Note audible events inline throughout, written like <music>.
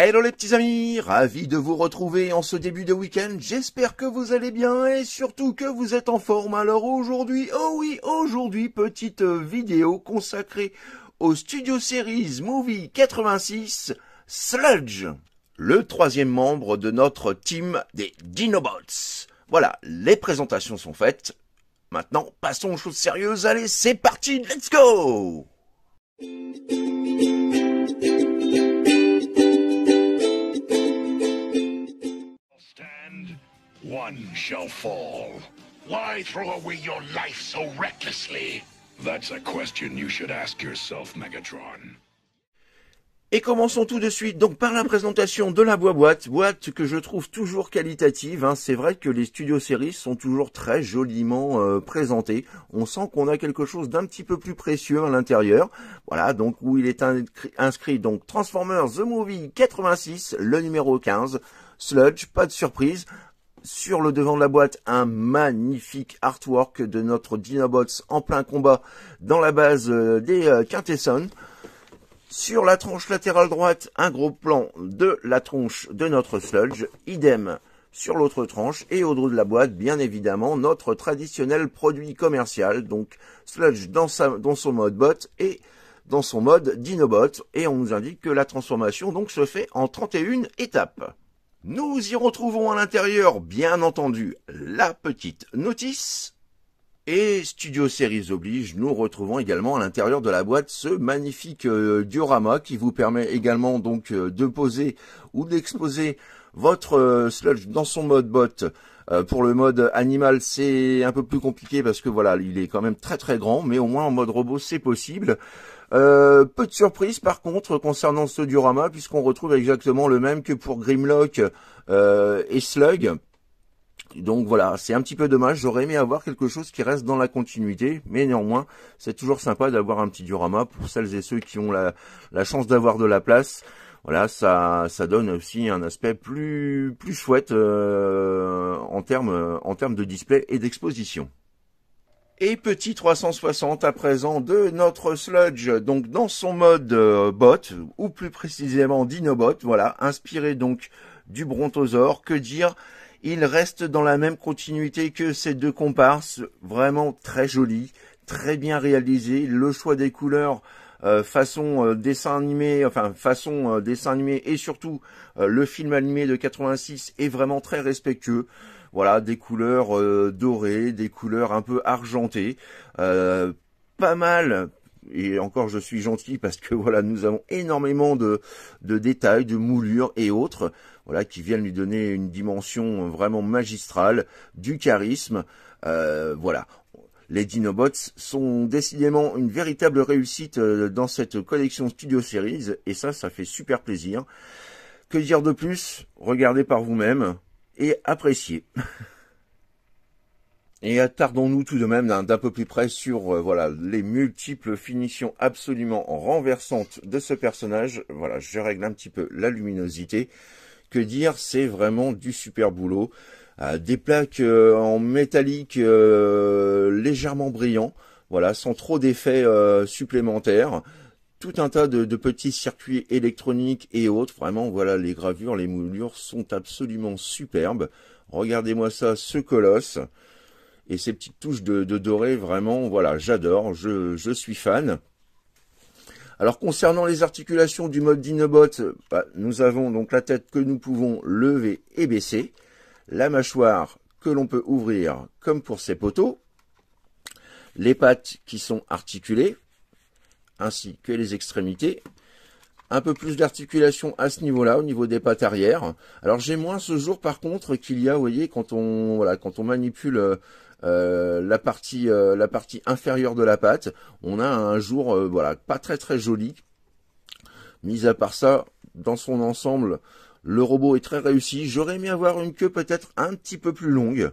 Hello les petits amis, ravi de vous retrouver en ce début de week-end, j'espère que vous allez bien et surtout que vous êtes en forme. Alors aujourd'hui, oh oui, aujourd'hui, petite euh, vidéo consacrée au Studio Series Movie 86 Sludge, le troisième membre de notre team des Dinobots. Voilà, les présentations sont faites. Maintenant, passons aux choses sérieuses. Allez, c'est parti, let's go Et commençons tout de suite donc par la présentation de la boîte, boîte que je trouve toujours qualitative. Hein. C'est vrai que les studios séries sont toujours très joliment euh, présentés. On sent qu'on a quelque chose d'un petit peu plus précieux à l'intérieur. Voilà donc où il est inscrit, donc Transformers The Movie 86, le numéro 15. Sludge, pas de surprise sur le devant de la boîte un magnifique artwork de notre Dinobots en plein combat dans la base euh, des euh, Quintesson. Sur la tranche latérale droite, un gros plan de la tronche de notre Sludge, idem sur l'autre tranche et au dos de la boîte, bien évidemment, notre traditionnel produit commercial, donc Sludge dans, son mode bot et dans son mode Dinobot, et on nous indique que la transformation donc se fait en 31 étapes. Nous y retrouvons à l'intérieur, bien entendu, la petite notice. Et Studio Series oblige, nous retrouvons également à l'intérieur de la boîte ce magnifique euh, diorama qui vous permet également donc euh, de poser ou d'exposer votre euh, sludge dans son mode bot. pour le mode animal, c'est un peu plus compliqué parce que voilà, il est quand même très très grand, mais au moins en mode robot, c'est possible. Euh, peu de surprise par contre concernant ce diorama puisqu'on retrouve exactement le même que pour Grimlock euh, et Slug. Donc voilà, c'est un petit peu dommage, j'aurais aimé avoir quelque chose qui reste dans la continuité, mais néanmoins, c'est toujours sympa d'avoir un petit diorama pour celles et ceux qui ont la, chance d'avoir de la place. Voilà, ça, ça donne aussi un aspect plus, plus chouette euh, en termes en de display et d'exposition et petit 360 à présent de notre sludge, donc dans son mode euh, bot, ou plus précisément dinobot, voilà, inspiré donc du brontosaure, que dire il reste dans la même continuité que ces deux comparses, vraiment très joli, très bien réalisé, le choix des couleurs euh, façon euh, dessin animé, enfin façon dessin animé et surtout le film animé de 86 est vraiment très respectueux. Voilà, des couleurs euh, dorées, des couleurs un peu argentées. Euh, pas mal, et encore je suis gentil parce que <laughs> voilà nous avons énormément de, de, détails, de moulures et autres voilà qui viennent lui donner une dimension vraiment magistrale, du charisme, euh, voilà. Les Dinobots sont décidément une véritable réussite dans cette collection Studio Series et ça ça fait super plaisir. Que dire de plus Regardez par vous-même, et apprécié. <laughs> Et attardons-nous tout de même d'un peu plus près sur euh, voilà les multiples finitions absolument renversantes de ce personnage. Voilà, je règle un petit peu la luminosité. Que dire, c'est vraiment du super boulot. Euh, des plaques euh, en métallique légèrement brillant, voilà, sans trop d'effets supplémentaires tout un tas de, petits circuits électroniques et autres. Vraiment, voilà, les gravures, les moulures sont absolument superbes. Regardez-moi ça, ce colosse. Et ces petites touches de, doré, vraiment, voilà, j'adore, je, je, suis fan. Alors concernant les articulations du mode Dinobot, bah, nous avons donc la tête que nous pouvons lever et baisser, la mâchoire que l'on peut ouvrir comme pour ses poteaux, les pattes qui sont articulées, ainsi que les extrémités. Un peu plus d'articulation à ce niveau-là, au niveau des pattes arrière. Alors j'ai moins ce jour par contre qu'il y a, vous voyez, quand on quand on manipule euh, euh, la partie euh, la partie inférieure de la patte, on a un jour voilà pas très très joli. Mis à part ça, dans son ensemble, le robot est très réussi. J'aurais aimé avoir une queue peut-être un petit peu plus longue.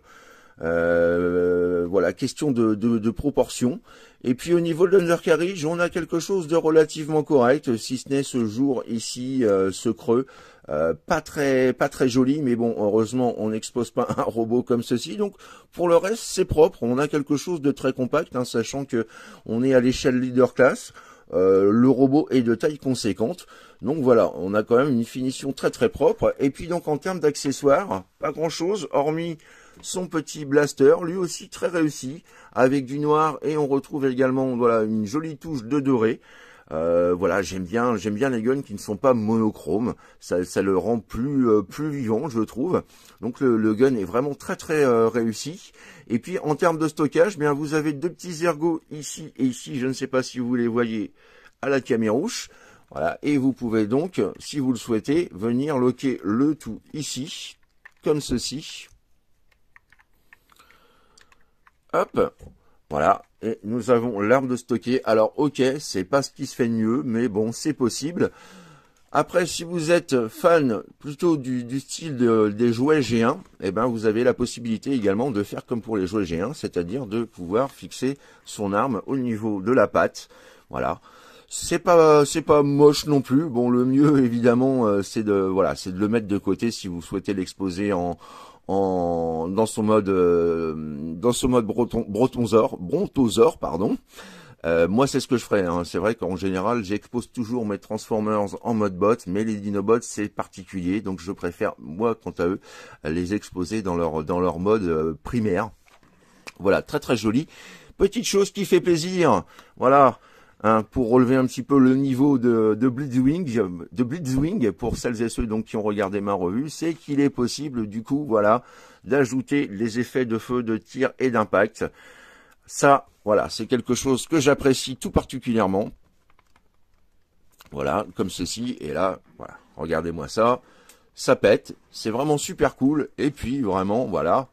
Euh, voilà, question de, proportion. Et puis au niveau de l'undercarriage, on a quelque chose de relativement correct, si ce n'est ce jour ici, euh, ce creux. Euh, pas très pas très joli, mais bon, heureusement, on n'expose pas <laughs> un robot comme ceci. Donc, pour le reste, c'est propre. On a quelque chose de très compact, hein, sachant que on est à l'échelle leader class. le robot est de taille conséquente. Donc voilà, on a quand même une finition très très propre. Et puis donc en termes d'accessoires, pas grand chose, hormis son petit blaster, lui aussi très réussi, avec du noir et on retrouve également voilà une jolie touche de doré. Euh, voilà, j'aime bien, j'aime bien les guns qui ne sont pas monochromes. Ça, le rend plus euh, plus vivant, je trouve. Donc le, gun est vraiment très très euh, réussi. Et puis en termes de stockage, bien vous avez deux petits ergots ici et ici. Je ne sais pas si vous les voyez à la caméra rouge. Voilà, et vous pouvez donc, si vous le souhaitez, venir loquer le tout ici, comme ceci. Hop, voilà. Et nous avons l'arme de stocker. Alors, ok, c'est pas ce qui se fait mieux, mais bon, c'est possible. Après, si vous êtes fan plutôt du, style des jouets G1, eh ben, vous avez la possibilité également de faire comme pour les jouets G1, c'est-à-dire de pouvoir fixer son arme au niveau de la patte. Voilà. C'est pas c'est pas moche non plus. Bon, le mieux <laughs> évidemment, euh, c'est de voilà, c'est de le mettre de côté si vous souhaitez l'exposer en dans son mode euh, dans son mode breton, bretonzor, brontosaur pardon. Euh, moi, c'est ce que je ferais. Hein. C'est vrai qu'en général, j'expose toujours mes Transformers en mode bot, mais les Dinobots, c'est particulier. Donc, je préfère, moi, quant à eux, les exposer dans leur, dans leur mode euh, primaire. Voilà, très très joli. Petite chose qui fait plaisir. Voilà. Hein, pour relever un petit peu le niveau de, de Blitzwing, de pour celles et ceux donc qui ont regardé ma revue, c'est qu'il est possible du coup, voilà, d'ajouter les effets de feu, de tir et d'impact. Ça, voilà, c'est quelque chose que j'apprécie tout particulièrement. Voilà, comme ceci, et là, voilà, regardez-moi ça, ça pète, c'est vraiment super cool, et puis vraiment, voilà,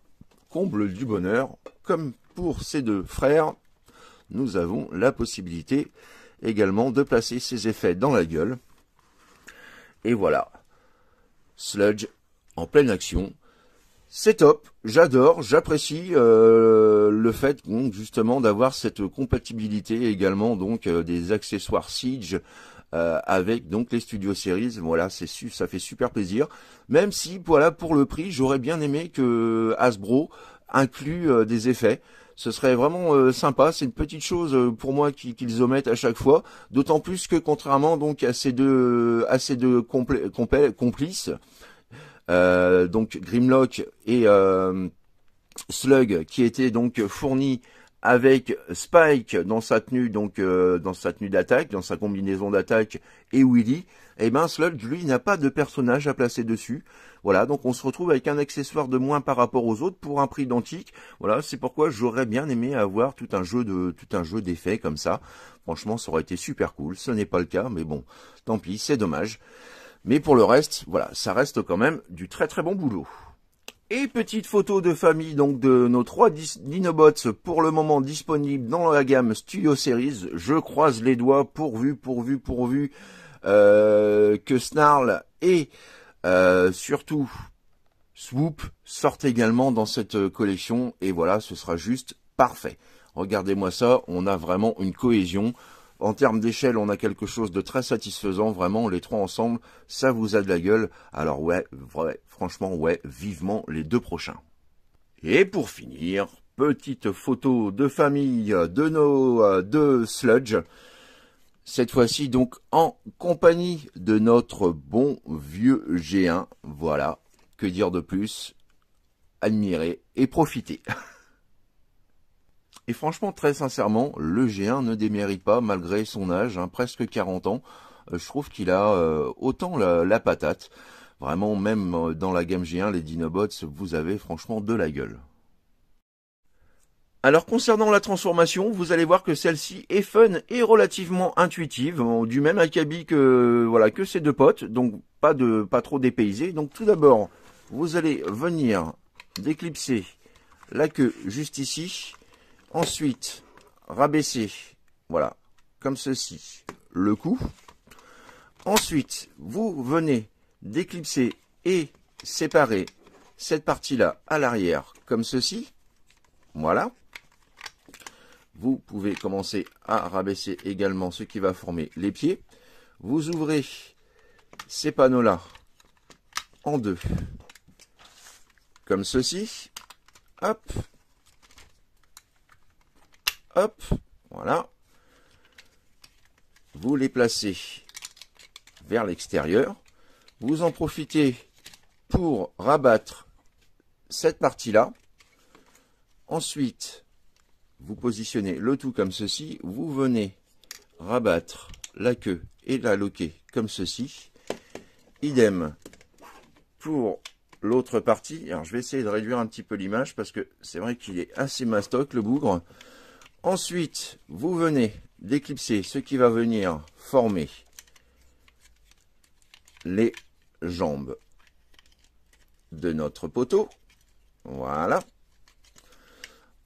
comble du bonheur, comme pour ces deux frères, nous avons la possibilité également de placer ces effets dans la gueule. Et voilà, Sludge en pleine action. C'est top, j'adore, j'apprécie euh, le fait donc, justement d'avoir cette compatibilité également donc euh, des accessoires Siege euh, avec donc les Studio Series. Voilà, c'est ça fait super plaisir. Même si voilà pour le prix, j'aurais bien aimé que Hasbro inclue des effets. Ce serait vraiment euh, sympa. C'est une petite chose euh, pour moi qu'ils omettent à chaque fois. D'autant plus que contrairement donc à ces deux, complices, euh, donc Grimlock et Slug, qui étaient donc fournis avec Spike dans sa tenue donc dans sa tenue d'attaque, dans sa combinaison d'attaque et Willy, et eh ben Slug lui n'a pas de personnage à placer dessus. Voilà, donc on se retrouve avec un accessoire de moins par rapport aux autres pour un prix identique. Voilà, c'est pourquoi j'aurais bien aimé avoir tout un jeu de tout un jeu d'effets comme ça. Franchement, ça aurait été super cool. Ce n'est pas le cas, mais bon, tant pis, c'est dommage. Mais pour le reste, voilà, ça reste quand même du très très bon boulot. Et petite photo de famille donc de nos trois Dinobots pour le moment disponibles dans la gamme Studio Series. Je croise les doigts pourvu, pourvu, pourvu euh, que Snarl et euh, surtout, Swoop sort également dans cette euh, collection et voilà, ce sera juste parfait. Regardez-moi ça, on a vraiment une cohésion. En termes d'échelle, on a quelque chose de très satisfaisant, vraiment, les trois ensemble, ça vous a de la gueule. Alors ouais, ouais franchement, ouais, vivement les deux prochains. Et pour finir, petite photo de famille de nos deux sludge cette fois-ci donc en compagnie de notre bon vieux G1. Voilà, que dire de plus Admirez et profitez. <laughs> Et franchement, très sincèrement, le G1 ne démérite pas malgré son âge, hein, presque 40 ans. Euh, je trouve qu'il a euh, autant la, la patate. Vraiment, même euh, dans la gamme G1, les Dinobots, vous avez franchement de la gueule. Alors concernant la transformation, vous allez voir que celle-ci est fun et relativement intuitive, du même acabit que voilà que ces deux potes, donc pas de pas trop dépaysé. Donc tout d'abord, vous allez venir déclipser la queue juste ici, ensuite rabaisser, voilà, comme ceci, le cou. Ensuite, vous venez d'éclipser et séparer cette partie-là à l'arrière, comme ceci. Voilà vous pouvez commencer à rabaisser également ce qui va former les pieds. Vous ouvrez ces panneaux-là en deux, comme ceci. Hop, hop, voilà. Vous les placez vers l'extérieur. Vous en profitez pour rabattre cette partie-là. Ensuite, vous positionnez le tout comme ceci, vous venez rabattre la queue et la loquer comme ceci. Idem pour l'autre partie. Alors je vais essayer de réduire un petit peu l'image parce que c'est vrai qu'il est assez mastoc le bougre. Ensuite, vous venez d'éclipser ce qui va venir former les jambes de notre poteau. Voilà.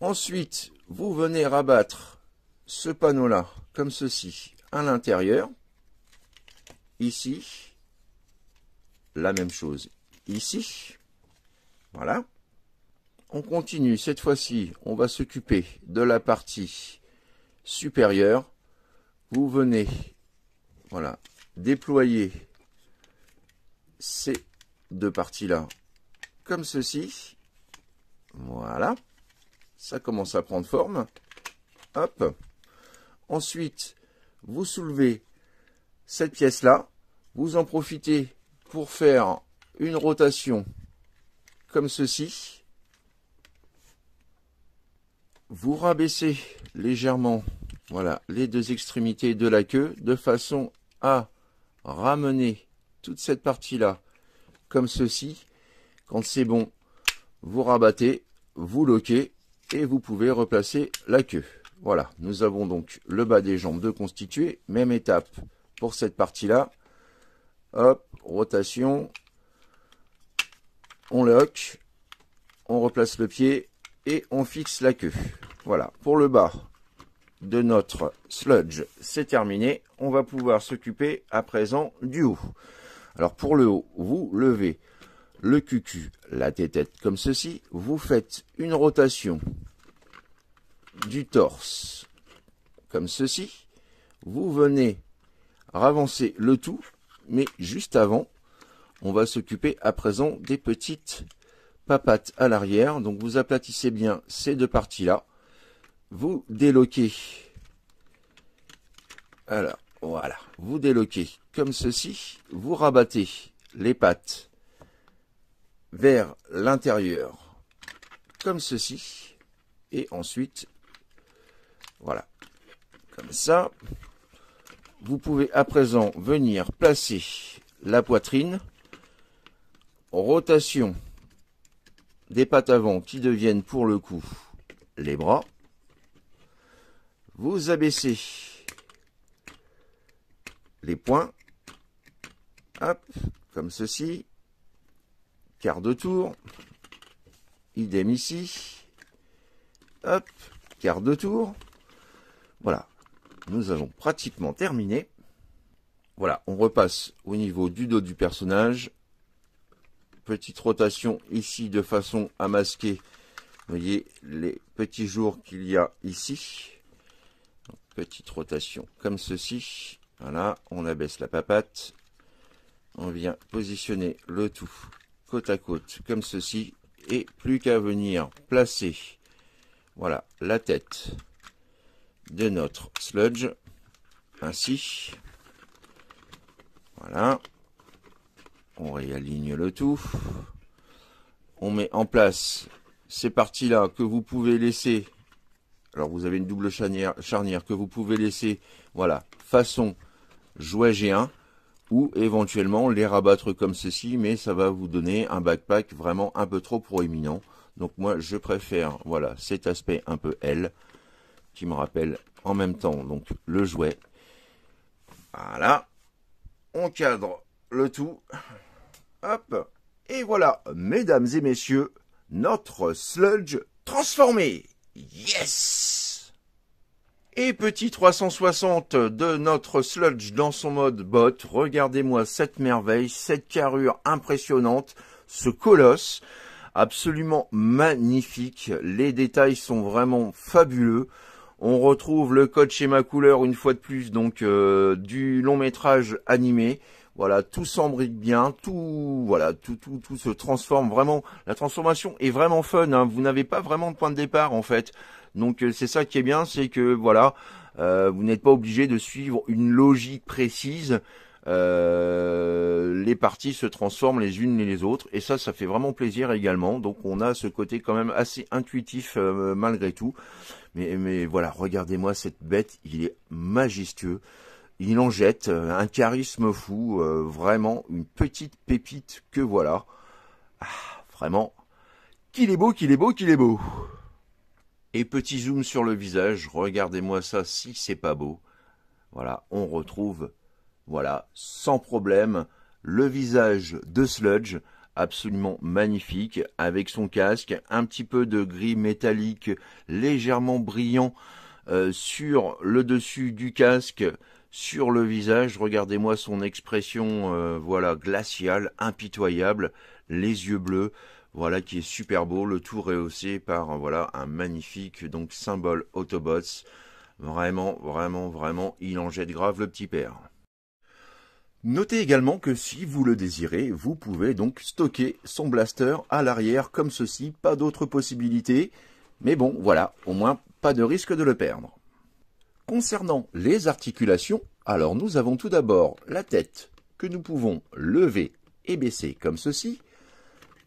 Ensuite, vous venez rabattre ce panneau-là, comme ceci, à l'intérieur. Ici, la même chose ici. Voilà. On continue. Cette fois-ci, on va s'occuper de la partie supérieure. Vous venez, voilà, déployer ces deux parties-là comme ceci. Voilà ça commence à prendre forme. Hop. Ensuite, vous soulevez cette pièce-là. Vous en profitez pour faire une rotation comme ceci. Vous rabaissez légèrement voilà, les deux extrémités de la queue de façon à ramener toute cette partie-là comme ceci. Quand c'est bon, vous rabattez, vous loquez et vous pouvez replacer la queue. Voilà, nous avons donc le bas des jambes de constitué. Même étape pour cette partie-là. Hop, rotation. On lock. On replace le pied et on fixe la queue. Voilà, pour le bas de notre sludge, c'est terminé. On va pouvoir s'occuper à présent du haut. Alors pour le haut, vous levez le cucu, la tête comme ceci, vous faites une rotation du torse comme ceci, vous venez ravancer le tout, mais juste avant, on va s'occuper à présent des petites papates à l'arrière, donc vous aplatissez bien ces deux parties-là, vous déloquez, alors voilà, vous déloquez comme ceci, vous rabattez les pattes vers l'intérieur comme ceci et ensuite voilà comme ça vous pouvez à présent venir placer la poitrine rotation des pattes avant qui deviennent pour le coup les bras vous abaissez les poings comme ceci quart de tour, idem ici, hop, quart de tour, voilà, nous avons pratiquement terminé, voilà, on repasse au niveau du dos du personnage, petite rotation ici de façon à masquer, voyez, les petits jours qu'il y a ici, petite rotation comme ceci, voilà, on abaisse la papate, on vient positionner le tout côte à côte, comme ceci, et plus qu'à venir placer, voilà, la tête de notre sludge, ainsi, voilà, on réaligne le tout, on met en place ces parties-là que vous pouvez laisser, alors vous avez une double charnière, charnière que vous pouvez laisser, voilà, façon jouet G1, ou éventuellement les rabattre comme ceci, mais ça va vous donner un backpack vraiment un peu trop proéminent. Donc moi, je préfère voilà cet aspect un peu L, qui me rappelle en même temps donc le jouet. Voilà, on cadre le tout. Hop, et voilà, mesdames et messieurs, notre sludge transformé. Yes et petit 360 de notre sludge dans son mode bot, regardez-moi cette merveille, cette carrure impressionnante, ce colosse, absolument magnifique, les détails sont vraiment fabuleux. On retrouve le code schéma couleur une fois de plus donc euh, du long métrage animé. Voilà, tout s'embrique bien, tout voilà, tout tout tout se transforme vraiment. La transformation est vraiment fun. Hein. Vous n'avez pas vraiment de point de départ en fait. Donc euh, c'est ça qui est bien, c'est que voilà, euh, vous n'êtes pas obligé de suivre une logique précise. Euh, les parties se transforment les unes et les autres et ça ça fait vraiment plaisir également donc on a ce côté quand même assez intuitif malgré tout mais, mais voilà regardez-moi cette bête il est majestueux il en jette un charisme fou vraiment une petite pépite que voilà ah, vraiment qu'il est beau qu'il est beau qu'il est beau et petit zoom sur le visage, regardez-moi ça si c'est pas beau. Voilà, on retrouve, voilà, sans problème, le visage de Sludge, absolument magnifique, avec son casque, un petit peu de gris métallique légèrement brillant euh, sur le dessus du casque, sur le visage, regardez-moi son expression, euh, voilà, glaciale, impitoyable, les yeux bleus, voilà qui est super beau, le tout rehaussé par voilà un magnifique donc symbole Autobots. Vraiment, vraiment, vraiment, il en jette grave le petit père. Notez également que si vous le désirez, vous pouvez donc stocker son blaster à l'arrière comme ceci, pas d'autres possibilités, Mais bon, voilà, au moins pas de risque de le perdre. Concernant les articulations, alors nous avons tout d'abord la tête que nous pouvons lever et baisser comme ceci,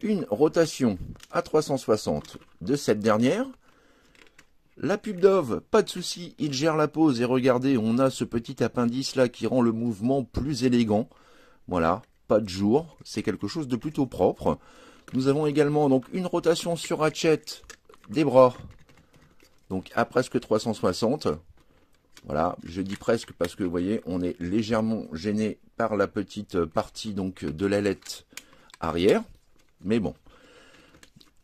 une rotation à 360 de cette dernière. La pub Dove, pas de souci, il gère la pose et regardez, on a ce petit appendice là qui rend le mouvement plus élégant. Voilà, pas de jour, c'est quelque chose de plutôt propre. Nous avons également donc une rotation sur ratchet des bras, donc à presque 360. Voilà, je dis presque parce que vous voyez, on est légèrement gêné par la petite partie donc de l'ailette arrière. Mais bon.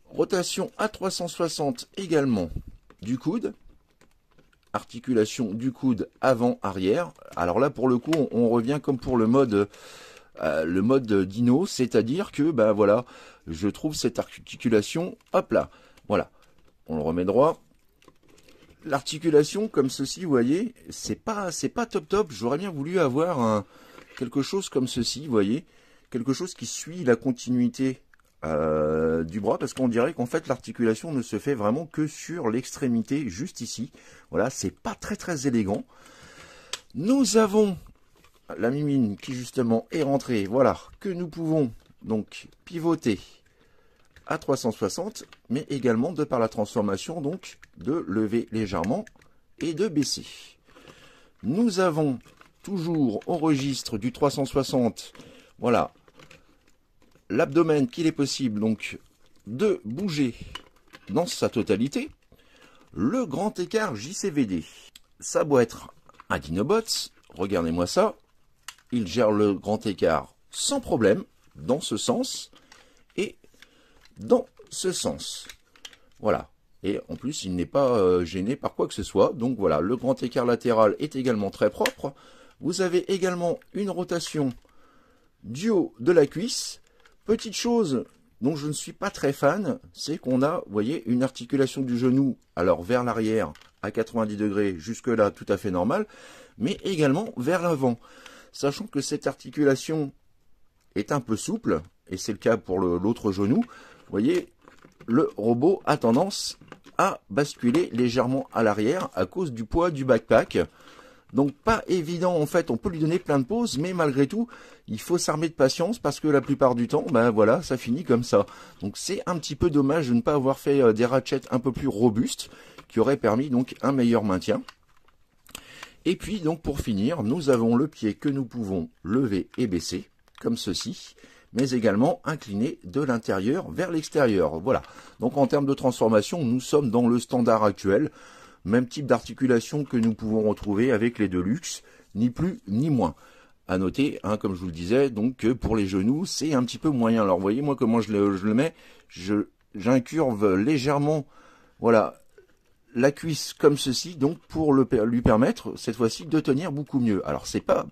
Rotation à 360 également du coude. Articulation du coude avant-arrière. Alors là, pour le coup, on, revient comme pour le mode... Euh, le mode dino, c'est-à-dire que, ben voilà, je trouve cette articulation, hop là, voilà, on le remet droit, l'articulation comme ceci, vous voyez, c'est pas c'est pas top top. J'aurais bien voulu avoir quelque chose comme ceci, vous voyez, quelque chose qui suit la continuité euh, du bras parce qu'on dirait qu'en fait l'articulation ne se fait vraiment que sur l'extrémité juste ici. Voilà, c'est pas très très élégant. Nous avons la mimine qui justement est rentrée. Voilà, que nous pouvons donc pivoter à 360 mais également de par la transformation donc de lever légèrement et de baisser. Nous avons toujours au registre du 360 voilà l'abdomen qu'il est possible donc de bouger dans sa totalité, le grand écart JCVD. Ça doit être un Dinobot, regardez-moi ça, il gère le grand écart sans problème, dans ce sens, et dans ce sens. Voilà. Et en plus, il n'est pas euh, gêné par quoi que ce soit. Donc voilà, le grand écart latéral est également très propre. Vous avez également une rotation du haut de la cuisse Petite chose dont je ne suis pas très fan, c'est qu'on a, voyez, une articulation du genou, alors vers l'arrière, à 90 degrés, jusque-là, tout à fait normal, mais également vers l'avant. Sachant que cette articulation est un peu souple, et c'est le cas pour l'autre genou, vous voyez, le robot a tendance à basculer légèrement à l'arrière à cause du poids du backpack. Donc pas évident en fait, on peut lui donner plein de pauses, mais malgré tout, il faut s'armer de patience parce que la plupart du temps, ben voilà, ça finit comme ça. Donc c'est un petit peu dommage de ne pas avoir fait euh, des ratchets un peu plus robustes qui auraient permis donc un meilleur maintien. Et puis donc pour finir, nous avons le pied que nous pouvons lever et baisser, comme ceci mais également incliné de l'intérieur vers l'extérieur. Voilà. Donc en termes de transformation, nous sommes dans le standard actuel. Même type d'articulation que nous pouvons retrouver avec les Deluxe, ni plus ni moins. À noter, hein, comme je vous le disais, donc que pour les genoux, c'est un petit peu moyen. Alors voyez moi comment je le, mets, j'incurve légèrement, voilà, la cuisse comme ceci, donc pour lui permettre cette fois-ci de tenir beaucoup mieux. Alors c'est pas,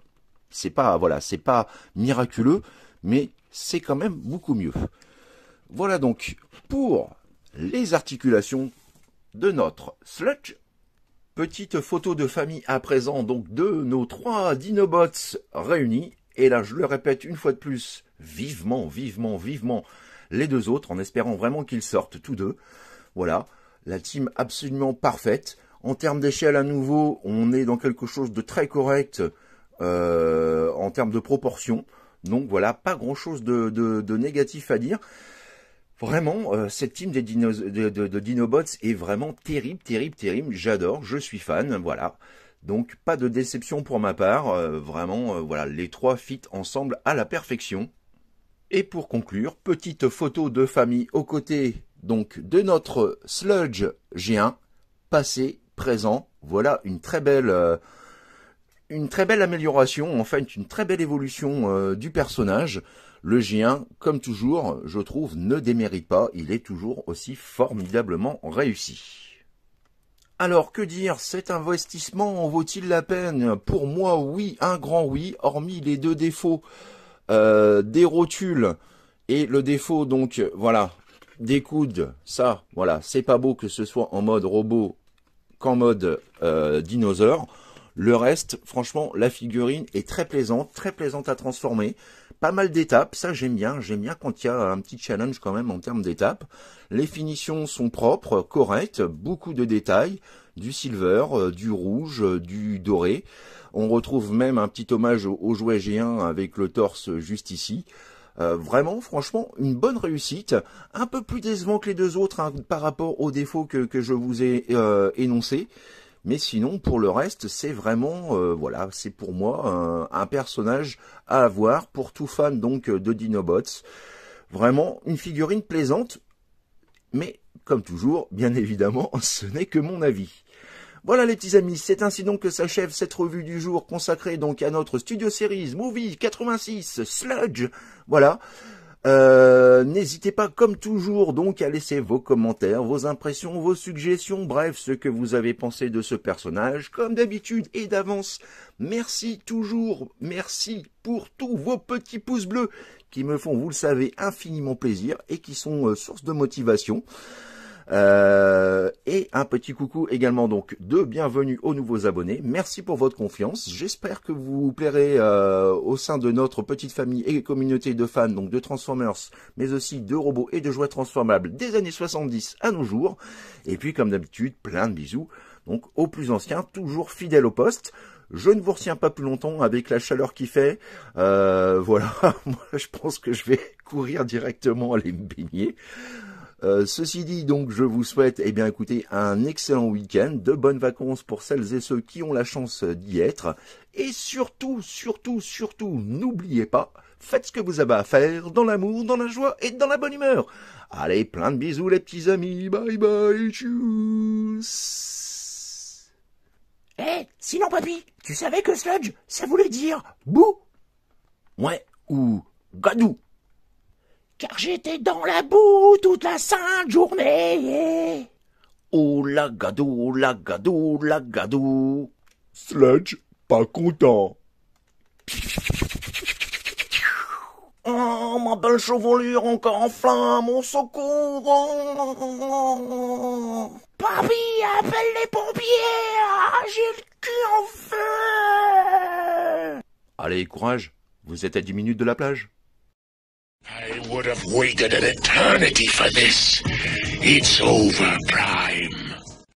c'est pas, voilà, c'est pas miraculeux, mais c'est quand même beaucoup mieux. Voilà donc pour les articulations de notre sludge Petite photo de famille à présent donc de nos trois Dinobots réunis. Et là, je le répète une fois de plus, vivement, vivement, vivement les deux autres en espérant vraiment qu'ils sortent tous deux. Voilà, la team absolument parfaite. En termes d'échelle à nouveau, on est dans quelque chose de très correct euh, en termes de proportion. Donc voilà, pas grand chose de négatif à dire. Vraiment, euh, cette team de, Dinobots est vraiment terrible, terrible, terrible. J'adore, je suis fan, voilà. Donc pas de déception pour ma part, euh, vraiment, euh, voilà, les trois fit ensemble à la perfection. Et pour conclure, petite photo de famille aux côtés donc de notre sludge G1, passé, présent. Voilà une très belle une très belle amélioration, enfin une très belle évolution du personnage. Le G1, comme toujours, je trouve, ne démérite pas. Il est toujours aussi formidablement réussi. Alors que dire, cet investissement en vaut-il la peine Pour moi, oui, un grand oui, hormis les deux défauts euh, des rotules et le défaut donc voilà des coudes. Ça, voilà, c'est pas beau que ce soit en mode robot qu'en mode euh, dinosaure. Le reste, franchement, la figurine est très plaisante, très plaisante à transformer pas mal d'étapes, ça j'aime bien, j'aime bien quand il y a un petit challenge quand même en termes d'étapes. Les finitions sont propres, correctes, beaucoup de détails, du silver, euh, du rouge, euh, du doré. On retrouve même un petit hommage au jouet g avec le torse juste ici. Euh, vraiment, franchement, une bonne réussite. Un peu plus décevant que les deux autres hein, par rapport aux défauts que, je vous ai énoncés. Mais sinon, pour le reste, c'est vraiment, euh, voilà, c'est pour moi un, personnage à avoir pour tout fan donc de Dinobots. Vraiment une figurine plaisante, mais comme toujours, bien évidemment, <laughs> ce n'est que mon avis. Voilà les petits amis, c'est ainsi donc que s'achève cette revue du jour consacrée donc à notre Studio Series Movie 86 Sludge. Voilà, euh, n'hésitez pas, comme toujours, donc à laisser vos commentaires, vos impressions, vos suggestions, bref, ce que vous avez pensé de ce personnage, comme d'habitude et d'avance. Merci toujours, merci pour tous vos petits pouces bleus qui me font, vous le savez, infiniment plaisir et qui sont euh, source de motivation. Euh, et un petit coucou également donc de bienvenue aux nouveaux abonnés. Merci pour votre confiance. J'espère que vous, plairez euh, au sein de notre petite famille et communauté de fans donc de Transformers, mais aussi de robots et de jouets transformables des années 70 à nos jours. Et puis comme d'habitude, plein de bisous. Donc aux plus anciens, toujours fidèles au poste. Je ne vous retiens pas plus longtemps avec la chaleur qui fait. Euh, voilà, <laughs> moi je pense que je vais courir directement aller me baigner. Euh, ceci dit, donc, je vous souhaite, eh bien, écoutez, un excellent week-end, de bonnes vacances pour celles et ceux qui ont la chance d'y être. Et surtout, surtout, surtout, n'oubliez pas, faites ce que vous avez à faire dans l'amour, dans la joie et dans la bonne humeur. Allez, plein de bisous, les petits amis. Bye bye, tchuss. Eh, sinon, papy, tu savais que sludge, ça voulait dire bou? ou gadou car j'étais dans la boue toute la sainte journée. Oula gadou, la gadou, la gadou. Sludge, pas content. Oh, ma belle chevelure encore en flammes, au secours Papy, appelle les pompiers ah, J'ai le cul en feu Allez, courage, vous êtes à dix minutes de la plage. I would have waited an eternity for this. It's over, Pride.